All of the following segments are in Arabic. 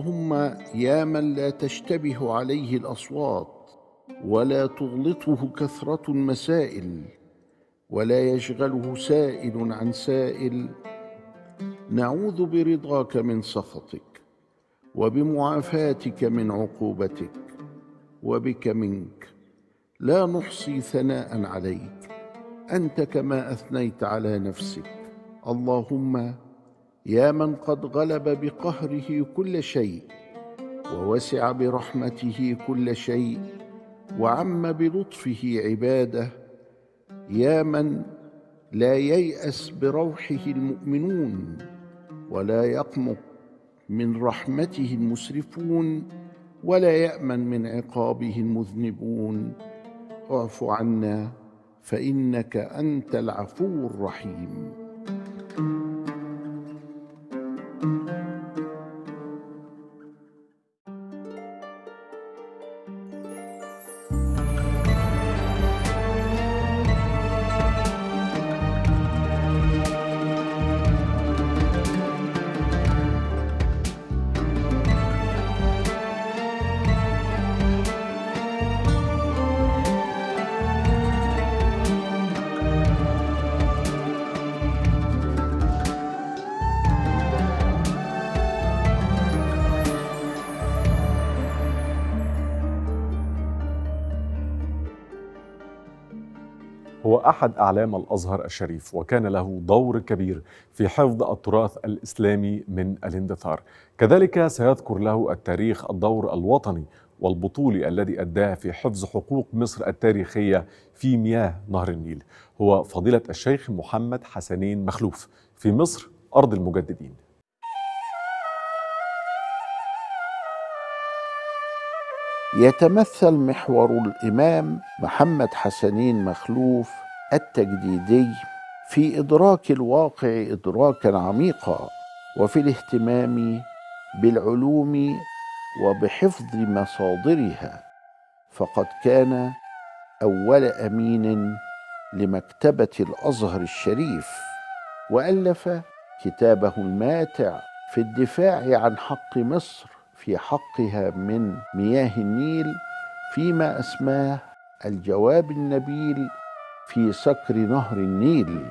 اللهم يا من لا تشتبه عليه الاصوات ولا تغلطه كثره المسائل ولا يشغله سائل عن سائل نعوذ برضاك من سخطك وبمعافاتك من عقوبتك وبك منك لا نحصي ثناء عليك انت كما اثنيت على نفسك اللهم يا من قد غلب بقهره كل شيء ووسع برحمته كل شيء وعم بلطفه عباده يا من لا يياس بروحه المؤمنون ولا يقمق من رحمته المسرفون ولا يامن من عقابه المذنبون اعف عنا فانك انت العفو الرحيم هو أحد أعلام الأزهر الشريف وكان له دور كبير في حفظ التراث الإسلامي من الاندثار كذلك سيذكر له التاريخ الدور الوطني والبطولي الذي أداه في حفظ حقوق مصر التاريخية في مياه نهر النيل هو فضيلة الشيخ محمد حسنين مخلوف في مصر أرض المجددين يتمثل محور الامام محمد حسنين مخلوف التجديدي في ادراك الواقع ادراكا عميقا وفي الاهتمام بالعلوم وبحفظ مصادرها فقد كان اول امين لمكتبه الازهر الشريف والف كتابه الماتع في الدفاع عن حق مصر في حقها من مياه النيل فيما اسماه الجواب النبيل في سكر نهر النيل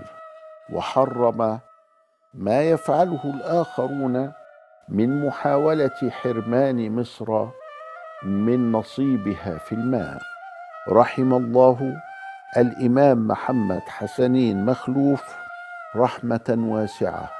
وحرم ما يفعله الاخرون من محاوله حرمان مصر من نصيبها في الماء رحم الله الامام محمد حسنين مخلوف رحمه واسعه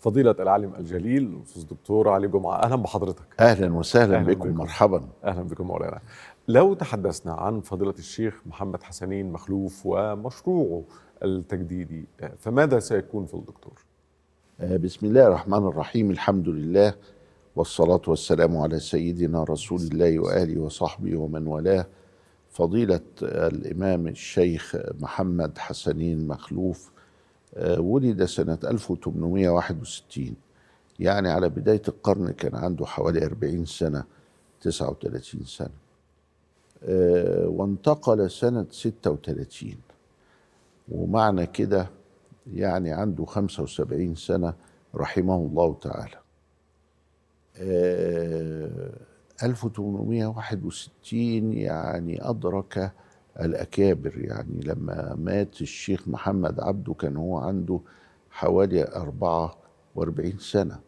فضيلة العالم الجليل الأستاذ الدكتور علي جمعة أهلا بحضرتك أهلا وسهلا أهلاً بكم, مرحبا أهلا بكم مولانا لو تحدثنا عن فضيلة الشيخ محمد حسنين مخلوف ومشروعه التجديدي فماذا سيكون في الدكتور؟ آه، بسم الله الرحمن الرحيم الحمد لله والصلاة والسلام على سيدنا رسول الله وآله وصحبه ومن والاه فضيلة الإمام الشيخ محمد حسنين مخلوف آه، ولد سنة 1861 يعني على بداية القرن كان عنده حوالي 40 سنة 39 سنة آه، وانتقل سنة 36 ومعنى كده يعني عنده 75 سنة رحمه الله تعالى 1861 آه، يعني أدرك الأكابر يعني لما مات الشيخ محمد عبده كان هو عنده حوالي 44 سنة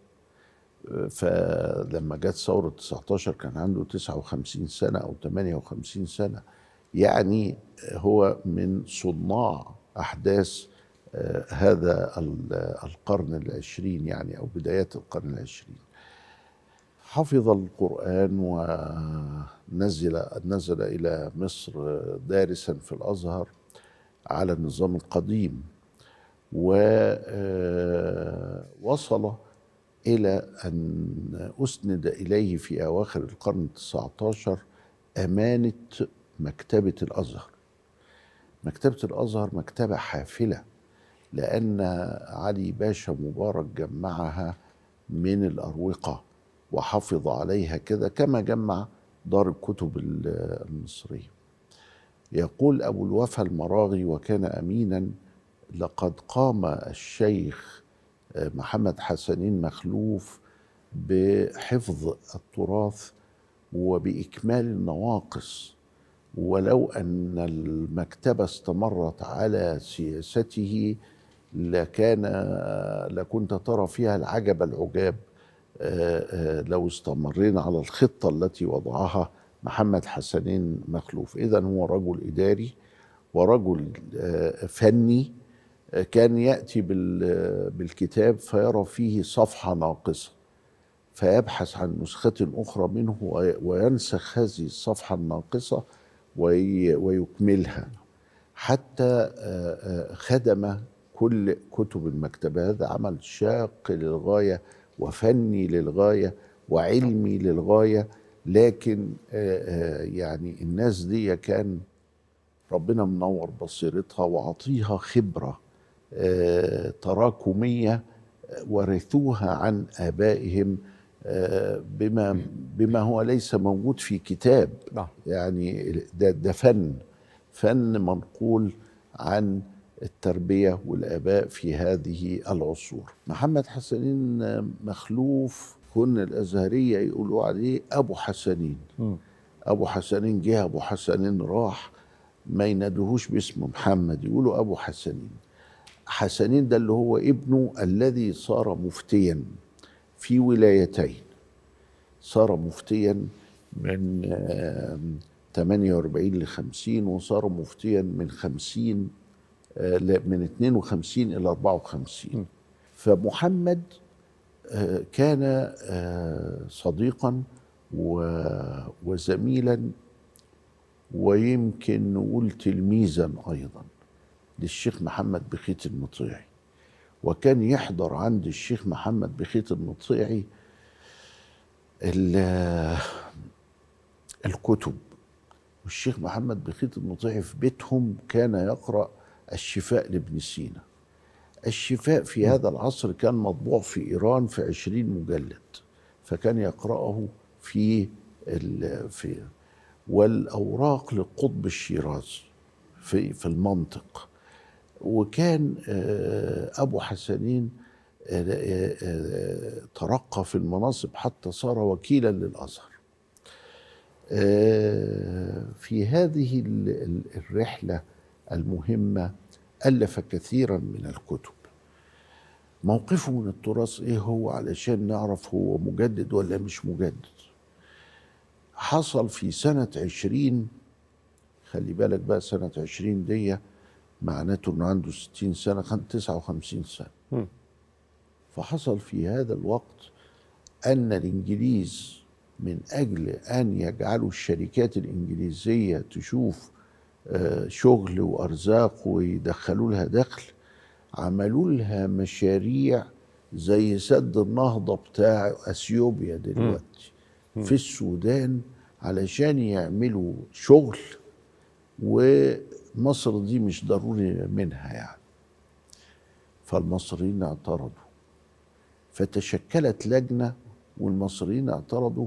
فلما جت ثورة 19 كان عنده 59 سنة أو 58 سنة يعني هو من صناع أحداث آه، هذا القرن العشرين يعني أو بدايات القرن العشرين حفظ القرآن ونزل نزل إلى مصر دارسا في الأزهر على النظام القديم ووصل آه، إلى أن أسند إليه في أواخر القرن التسعة عشر أمانة مكتبة الأزهر مكتبة الأزهر مكتبة حافلة لأن علي باشا مبارك جمعها من الأروقة وحفظ عليها كذا كما جمع دار الكتب المصرية يقول أبو الوفا المراغي وكان أمينا لقد قام الشيخ محمد حسنين مخلوف بحفظ التراث وبإكمال النواقص ولو أن المكتبة استمرت على سياسته لكان لكنت ترى فيها العجب العجاب لو استمرينا على الخطه التي وضعها محمد حسنين مخلوف اذا هو رجل اداري ورجل آه، فني آه، كان ياتي آه، بالكتاب فيرى فيه صفحه ناقصه فيبحث عن نسخه اخرى منه وينسخ هذه الصفحه الناقصه ويكملها حتى خدم كل كتب المكتبه هذا عمل شاق للغايه وفني للغايه وعلمي للغايه لكن آه، آه، يعني الناس دي كان ربنا منور بصيرتها وعطيها خبره آه، تراكميه ورثوها عن ابائهم بما بما هو ليس موجود في كتاب نعم. يعني ده ده فن فن منقول عن التربيه والاباء في هذه العصور. محمد حسنين مخلوف كن الازهريه يقولوا عليه ابو حسنين. م. ابو حسنين جه ابو حسنين راح ما ينادوهوش باسم محمد يقولوا ابو حسنين. حسنين ده اللي هو ابنه الذي صار مفتيا في ولايتين. صار مفتيا من 48 ل 50 وصار مفتيا من 50 من 52 إلى 54 فمحمد آه، كان آه، صديقا وزميلا ويمكن نقول تلميذا أيضا للشيخ محمد بخيت المطيعي وكان يحضر عند الشيخ محمد بخيت المطيعي آه، الكتب والشيخ محمد بخيت المطيعي في بيتهم كان يقرأ الشفاء لابن سينا الشفاء في هذا العصر كان مطبوع في إيران في عشرين مجلد فكان يقرأه في في والأوراق للقطب الشيرازي في في المنطق وكان آه، أبو حسنين آه، آه، ترقى في المناصب حتى صار وكيلا للأزهر في هذه الرحلة المهمة ألف كثيرا من الكتب موقفه من التراث إيه هو علشان نعرف هو مجدد ولا مش مجدد حصل في سنة عشرين خلي بالك بقى سنة عشرين دي معناته أنه عنده ستين سنة تسعة وخمسين سنة فحصل في هذا الوقت أن الإنجليز من أجل أن يجعلوا الشركات الإنجليزية تشوف شغل وارزاق ويدخلوا لها دخل عملوا لها مشاريع زي سد النهضه بتاع اثيوبيا دلوقتي في السودان علشان يعملوا شغل ومصر دي مش ضروري منها يعني فالمصريين اعترضوا فتشكلت لجنه والمصريين اعترضوا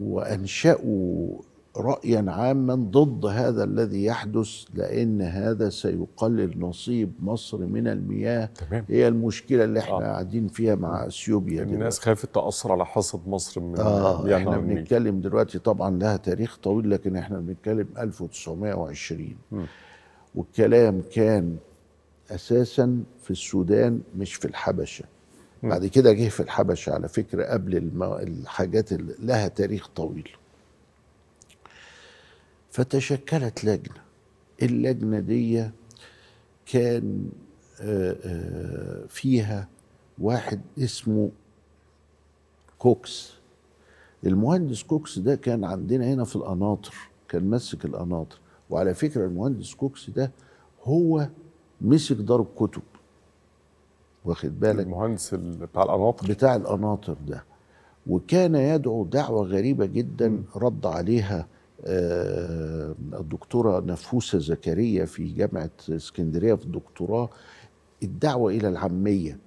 وانشأوا رايا عاما ضد هذا الذي يحدث لان هذا سيقلل نصيب مصر من المياه تمام. هي المشكله اللي احنا آه. قاعدين فيها مع اثيوبيا يعني الناس خافت تاثر على حصد مصر من آه. يعني احنا بنتكلم دلوقتي طبعا لها تاريخ طويل لكن احنا بنتكلم 1920 م. والكلام كان اساسا في السودان مش في الحبشه م. بعد كده جه في الحبشه على فكره قبل الحاجات اللي لها تاريخ طويل فتشكلت لجنة اللجنة دي كان آه، آه، فيها واحد اسمه كوكس المهندس كوكس ده كان عندنا هنا في القناطر كان ماسك القناطر وعلى فكرة المهندس كوكس ده هو مسك دار الكتب واخد بالك المهندس بتاع القناطر بتاع القناطر ده وكان يدعو دعوة غريبة جدا رد عليها آه، الدكتورة نفوسة زكريا في جامعة اسكندرية في الدكتوراه الدعوة إلى العامية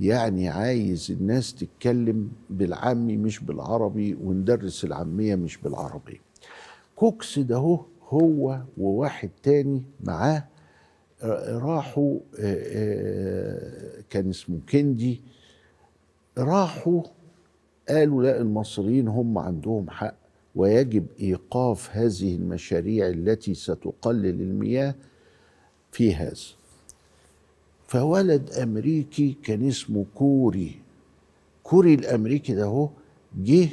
يعني عايز الناس تتكلم بالعامي مش بالعربي وندرس العامية مش بالعربي كوكس ده هو, هو وواحد تاني معاه آه، راحوا آه، كان اسمه كندي راحوا قالوا لا المصريين هم عندهم حق ويجب ايقاف هذه المشاريع التي ستقلل المياه في هذا فولد امريكي كان اسمه كوري كوري الامريكي ده هو جه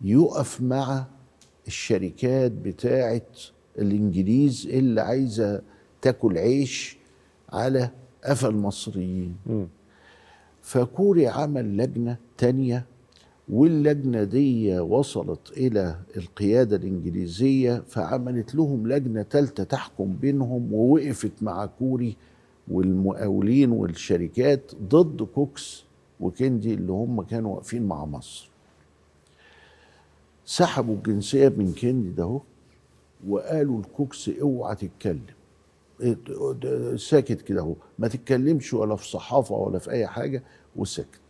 يقف مع الشركات بتاعه الانجليز اللي عايزه تاكل عيش على قفا المصريين م. فكوري عمل لجنه تانيه واللجنه دي وصلت الى القياده الانجليزيه فعملت لهم لجنه تالتة تحكم بينهم ووقفت مع كوري والمقاولين والشركات ضد كوكس وكندي اللي هم كانوا واقفين مع مصر سحبوا الجنسيه من كندي ده هو وقالوا لكوكس اوعى تتكلم ساكت كده اهو ما تتكلمش ولا في صحافه ولا في اي حاجه وسكت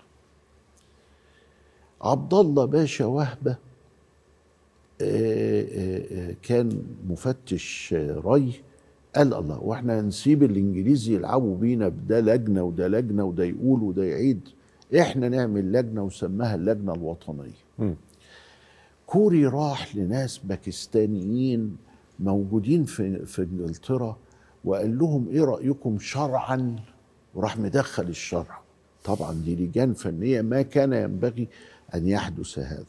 عبد الله باشا وهبه آه، آه، آه، كان مفتش ري قال الله واحنا هنسيب الانجليزي يلعبوا بينا بده لجنه وده لجنه وده يقول وده يعيد احنا نعمل لجنه وسماها اللجنه الوطنيه. م. كوري راح لناس باكستانيين موجودين في في انجلترا وقال لهم ايه رايكم شرعا وراح مدخل الشرع. طبعا دي لجان فنيه ما كان ينبغي أن يحدث هذا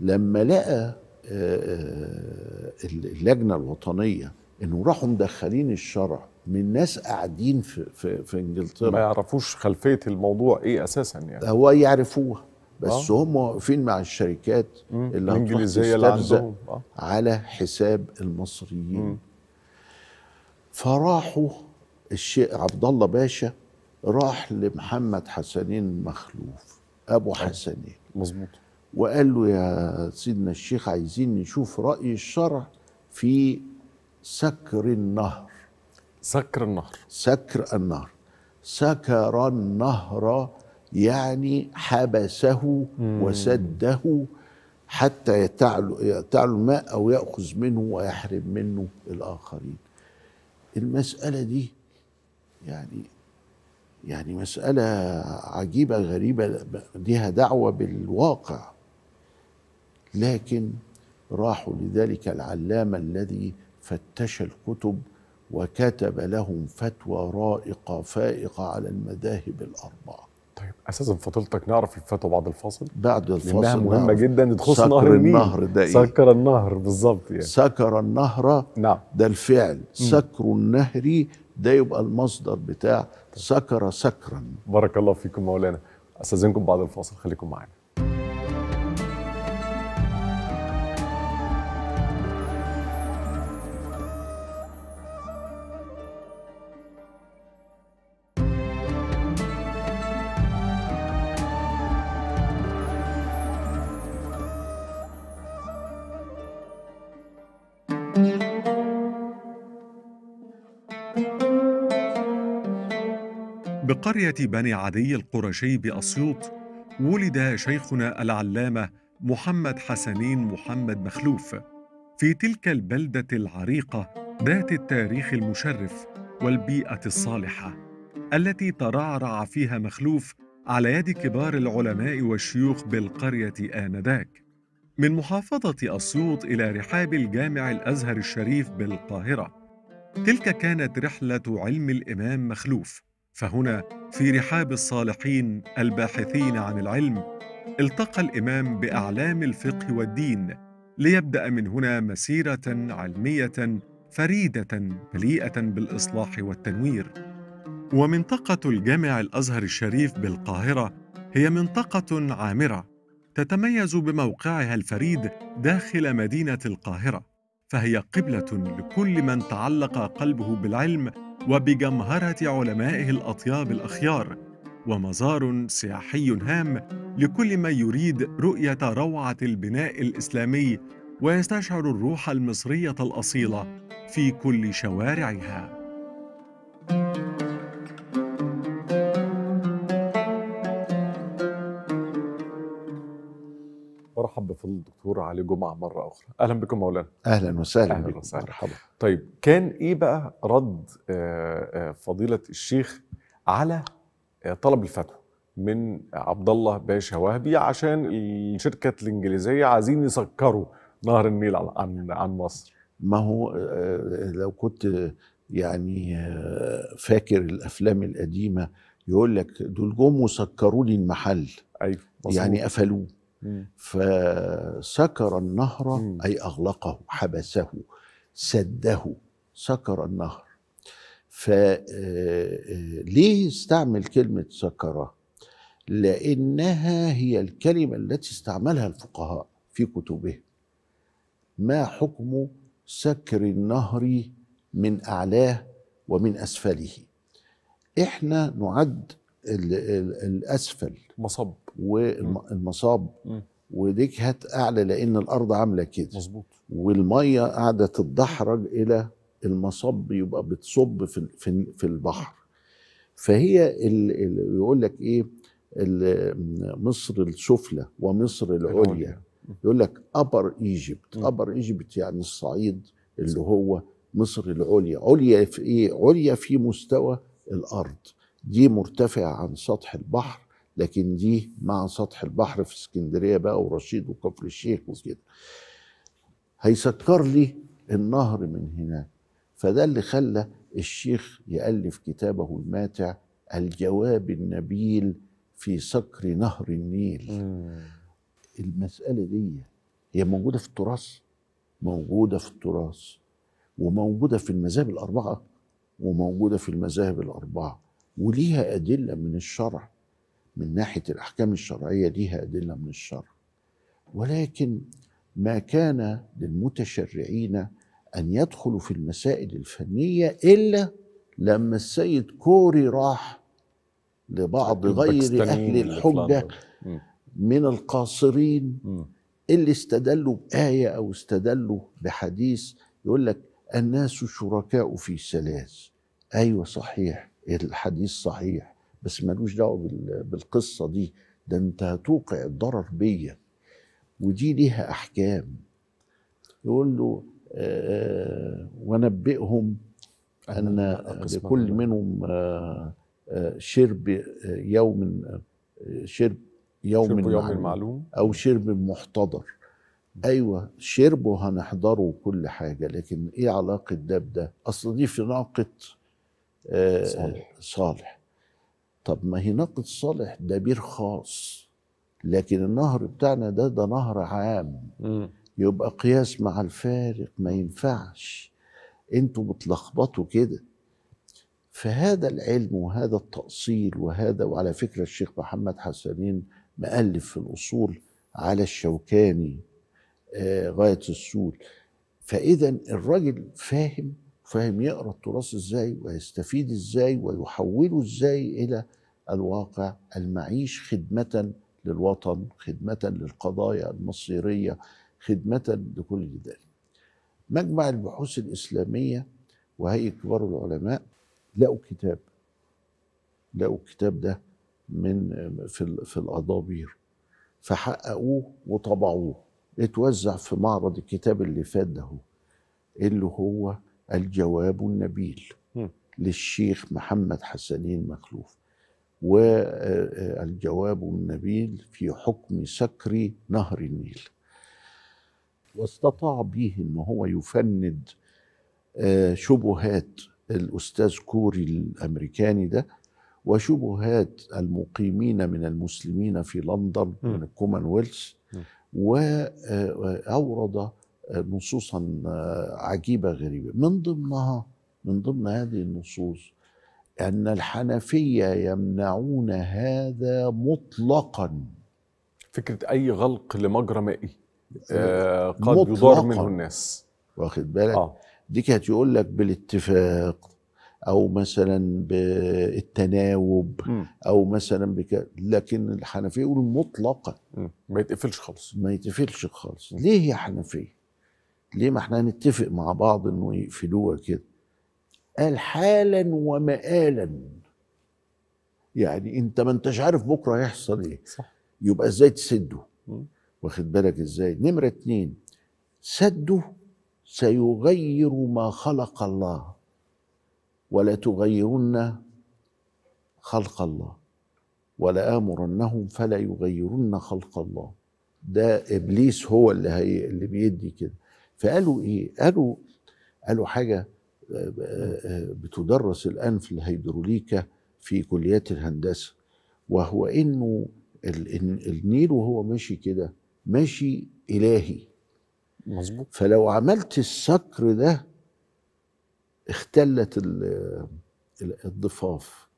لما لقى آه، آه، اللجنة الوطنية انه راحوا مدخلين الشرع من ناس قاعدين في في, في انجلترا ما يعرفوش خلفيه الموضوع ايه اساسا يعني هو يعرفوها بس آه. هم واقفين مع الشركات اللي الانجليزيه اللي آه. على حساب المصريين مم. فراحوا الشيخ عبد الله باشا راح لمحمد حسنين مخلوف ابو حسنين مظبوط وقال له يا سيدنا الشيخ عايزين نشوف راي الشرع في سكر النهر سكر النهر سكر النهر سكر النهر يعني حبسه مم. وسده حتى يتعلو, يتعلو الماء أو يأخذ منه ويحرم منه الآخرين المسألة دي يعني يعني مسألة عجيبة غريبة ليها دعوة بالواقع لكن راحوا لذلك العلامة الذي فتش الكتب وكتب لهم فتوى رائقة فائقة على المذاهب الأربعة طيب أساسا فضيلتك نعرف الفتوى بعد الفاصل؟ بعد الفاصل لأنها مهمة نعرف. جدا تخص نهر النهر ده إيه؟ سكر النهر بالظبط يعني سكر النهر نعم ده الفعل سكر النهر ده يبقى المصدر بتاع سكر سكرا بارك الله فيكم مولانا استاذنكم بعد الفاصل خليكم معانا قرية بني عدي القرشي بأسيوط ولد شيخنا العلامة محمد حسنين محمد مخلوف في تلك البلدة العريقة ذات التاريخ المشرف والبيئة الصالحة التي ترعرع فيها مخلوف على يد كبار العلماء والشيوخ بالقرية آنذاك من محافظة أسيوط إلى رحاب الجامع الأزهر الشريف بالقاهرة تلك كانت رحلة علم الإمام مخلوف فهنا في رحاب الصالحين الباحثين عن العلم التقى الامام باعلام الفقه والدين ليبدا من هنا مسيره علميه فريده مليئه بالاصلاح والتنوير ومنطقه الجامع الازهر الشريف بالقاهره هي منطقه عامره تتميز بموقعها الفريد داخل مدينه القاهره فهي قبله لكل من تعلق قلبه بالعلم وبجمهرة علمائه الأطياب الأخيار ومزار سياحي هام لكل من يريد رؤية روعة البناء الإسلامي ويستشعر الروح المصرية الأصيلة في كل شوارعها الطفل الدكتور علي جمعه مره اخرى اهلا بكم مولانا اهلا وسهلا اهلا وسهلا مرحبا طيب كان ايه بقى رد آه، آه، فضيله الشيخ على آه، طلب الفتوى من عبد الله باشا وهبي عشان الشركه الانجليزيه عايزين يسكروا نهر النيل عن عن مصر ما هو لو كنت يعني فاكر الافلام القديمه يقول لك دول جم وسكروا لي المحل ايوه يعني قفلوه فسكر النهر أي أغلقه حبسه سده سكر النهر فليه آه، آه، استعمل كلمة سكرة لأنها هي الكلمة التي استعملها الفقهاء في كتبهم ما حكم سكر النهر من أعلاه ومن أسفله احنا نعد الأسفل مصب والمصاب وديكهات اعلى لان الارض عامله كده مظبوط والميه قاعده تتدحرج الى المصب يبقى بتصب في في, في البحر فهي يقول لك ايه مصر السفلى ومصر العليا يقول لك ابر ايجيبت ابر ايجيبت يعني الصعيد اللي هو مصر العليا عليا في ايه عليا في مستوى الارض دي مرتفعه عن سطح البحر لكن دي مع سطح البحر في اسكندريه بقى ورشيد وكفر الشيخ وكده هيسكر لي النهر من هناك فده اللي خلى الشيخ يالف كتابه الماتع الجواب النبيل في سكر نهر النيل مم. المساله دي هي موجوده في التراث موجوده في التراث وموجوده في المذاهب الاربعه وموجوده في المذاهب الاربعه وليها ادله من الشرع من ناحيه الاحكام الشرعيه ليها ادله من الشرع ولكن ما كان للمتشرعين ان يدخلوا في المسائل الفنيه الا لما السيد كوري راح لبعض غير اهل الحجه من القاصرين اللي استدلوا بايه او استدلوا بحديث يقول لك الناس شركاء في ثلاث ايوه صحيح الحديث صحيح بس ملوش دعوه بالقصه دي ده انت هتوقع الضرر بيا ودي ليها احكام يقول له آه ونبئهم ان لكل منهم آه شرب يوم شرب يوم, شرب يوم معلوم او شرب محتضر ايوه شربه هنحضره وكل حاجه لكن ايه علاقه ده بده اصل دي في ناقه صالح, صالح. طب ما هي ناقد صالح ده بير خاص لكن النهر بتاعنا ده ده نهر عام يبقى قياس مع الفارق ما ينفعش انتوا بتلخبطوا كده فهذا العلم وهذا التأصيل وهذا وعلى فكرة الشيخ محمد حسنين مألف في الأصول على الشوكاني آه غاية السول فإذا الراجل فاهم فاهم يقرا التراث ازاي ويستفيد ازاي ويحوله ازاي الى الواقع المعيش خدمه للوطن خدمه للقضايا المصيريه خدمه لكل ذلك مجمع البحوث الاسلاميه وهيئه كبار العلماء لقوا كتاب لقوا الكتاب ده من في في الأضابير فحققوه وطبعوه اتوزع في معرض الكتاب اللي فات ده اللي هو الجواب النبيل للشيخ محمد حسنين مخلوف والجواب آه، آه، النبيل في حكم سكر نهر النيل واستطاع به ان هو يفند آه، شبهات الاستاذ كوري الامريكاني ده وشبهات المقيمين من المسلمين في لندن من الكومنولث واورد نصوصا آه، عجيبه غريبه من ضمنها من ضمن هذه النصوص ان الحنفيه يمنعون هذا مطلقا فكره اي غلق لمجرى مائي آه، قد يضار منه الناس واخد بالك آه. دي كانت يقول لك بالاتفاق او مثلا بالتناوب م. او مثلا بك لكن الحنفيه يقولوا مطلقا ما يتقفلش خالص ما يتقفلش خالص ليه يا حنفيه ليه ما احنا هنتفق مع بعض انه يقفلوها كده قال حالا ومآلا يعني انت ما انتش عارف بكره هيحصل ايه صح. يبقى ازاي تسده واخد بالك ازاي نمرة اتنين سده سيغير ما خلق الله ولا تغيرن خلق الله ولا آمرنهم فلا يغيرن خلق الله ده إبليس هو اللي هي اللي بيدي كده فقالوا ايه قالوا قالوا حاجه آه، آه، آه، بتدرس الان في الهيدروليكا في كليات الهندسه وهو انه النيل وهو ماشي كده ماشي الهي مظبوط فلو عملت السكر ده اختلت الضفاف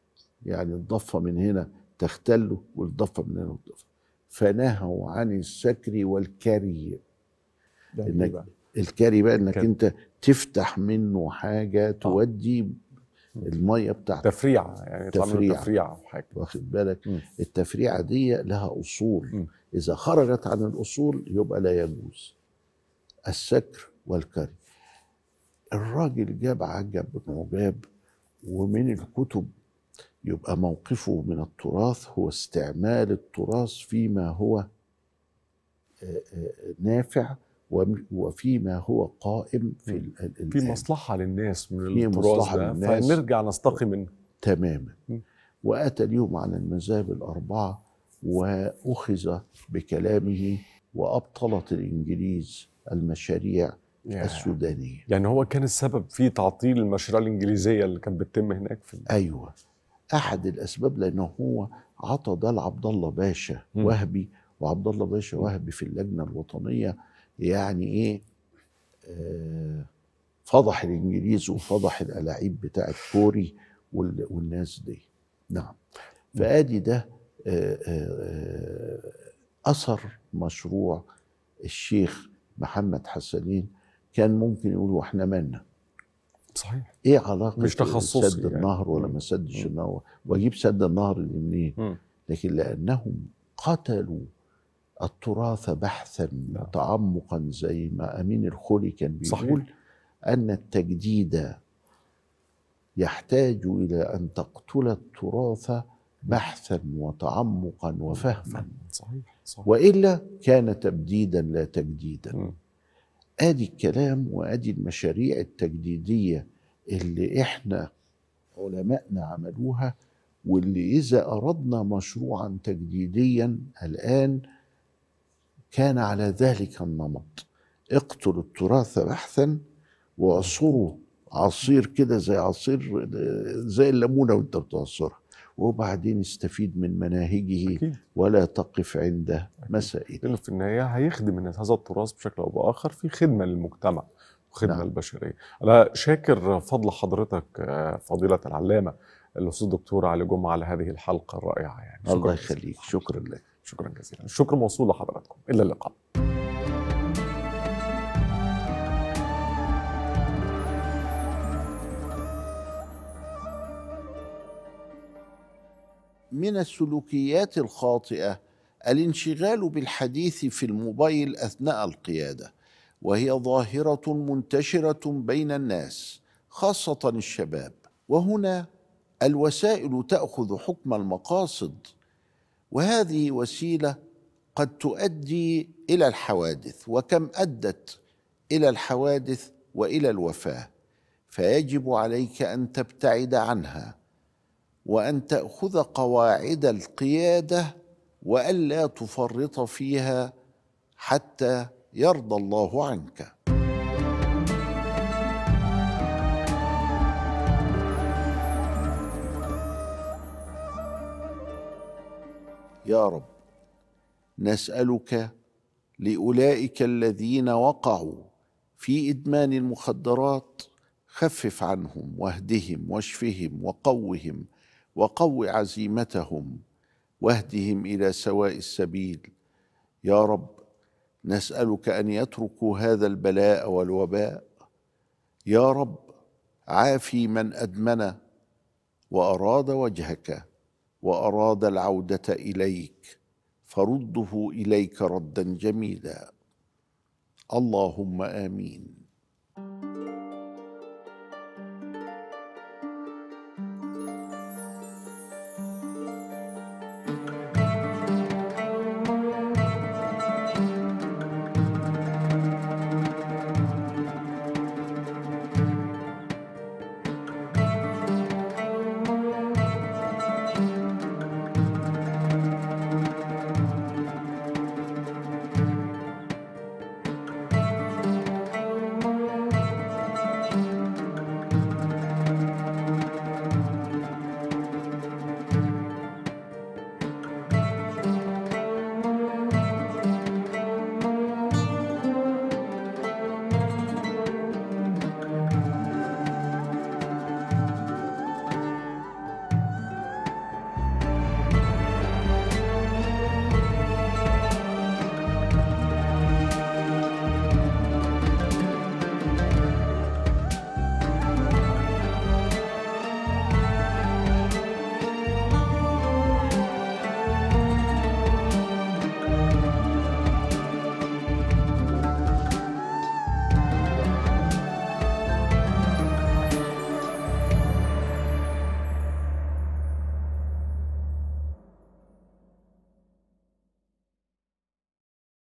يعني الضفه من هنا تختل والضفه من هنا تختل فنهوا عن السكر والكري انك إيه الكاري بقى انك انت تفتح منه حاجه آه. تودي الميه بتاعتك تفريعه يعني تفريعه تفريعه حاجة. واخد بالك م. التفريعه دي لها اصول م. اذا خرجت عن الاصول يبقى لا يجوز السكر والكري الراجل جاب عجب بن عجاب ومن الكتب يبقى موقفه من التراث هو استعمال التراث فيما هو آه، آه، نافع وفيما هو قائم في الآن. في مصلحة للناس من في مصلحة للناس فنرجع نستقي منه تماما وأتى اليوم على المذاهب الأربعة وأخذ بكلامه وأبطلت الإنجليز المشاريع يعني السودانية يعني هو كان السبب في تعطيل المشاريع الإنجليزية اللي كانت بتتم هناك في أيوة أحد الأسباب لأنه هو عطى ده لعبد الله باشا وهبي وعبد الله باشا وهبي في اللجنة الوطنية يعني ايه آه، فضح الانجليز وفضح الالاعيب بتاعت كوري والناس دي نعم فادي ده آه، آه، اثر مشروع الشيخ محمد حسنين كان ممكن يقولوا احنا مالنا صحيح ايه علاقه مش تخصصي سد يعني. النهر ولا ما سدش النهر واجيب سد النهر اللي منين لكن لانهم قتلوا التراث بحثا وتعمقا نعم. زي ما امين الخولي كان بيقول صحيح. ان التجديد يحتاج الى ان تقتل التراث بحثا وتعمقا نعم. وفهما نعم. صحيح. صحيح. والا كان تبديدا لا تجديدا ادي الكلام وادي المشاريع التجديديه اللي احنا علمائنا عملوها واللي اذا اردنا مشروعا تجديديا الان كان على ذلك النمط اقتلوا التراث بحثا وعصروا عصير كده زي عصير زي الليمونه وانت بتعصرها وبعدين استفيد من مناهجه أكيد. ولا تقف عند مسائل لانه في النهايه هيخدم الناس هذا التراث بشكل او باخر في خدمه للمجتمع وخدمه نعم. البشريه انا شاكر فضل حضرتك فضيله العلامه الاستاذ الدكتور علي جمعه على هذه الحلقه الرائعه يعني الله يخليك شكرا لك شكرا جزيلا الشكر موصول لحضراتكم الى اللقاء من السلوكيات الخاطئه الانشغال بالحديث في الموبايل اثناء القياده وهي ظاهره منتشره بين الناس خاصه الشباب وهنا الوسائل تاخذ حكم المقاصد وهذه وسيله قد تؤدي الى الحوادث وكم ادت الى الحوادث والى الوفاه فيجب عليك ان تبتعد عنها وان تاخذ قواعد القياده والا تفرط فيها حتى يرضى الله عنك يا رب نسالك لاولئك الذين وقعوا في ادمان المخدرات خفف عنهم واهدهم واشفهم وقوهم وقو عزيمتهم واهدهم الى سواء السبيل يا رب نسالك ان يتركوا هذا البلاء والوباء يا رب عافي من ادمن واراد وجهك واراد العوده اليك فرده اليك ردا جميلا اللهم امين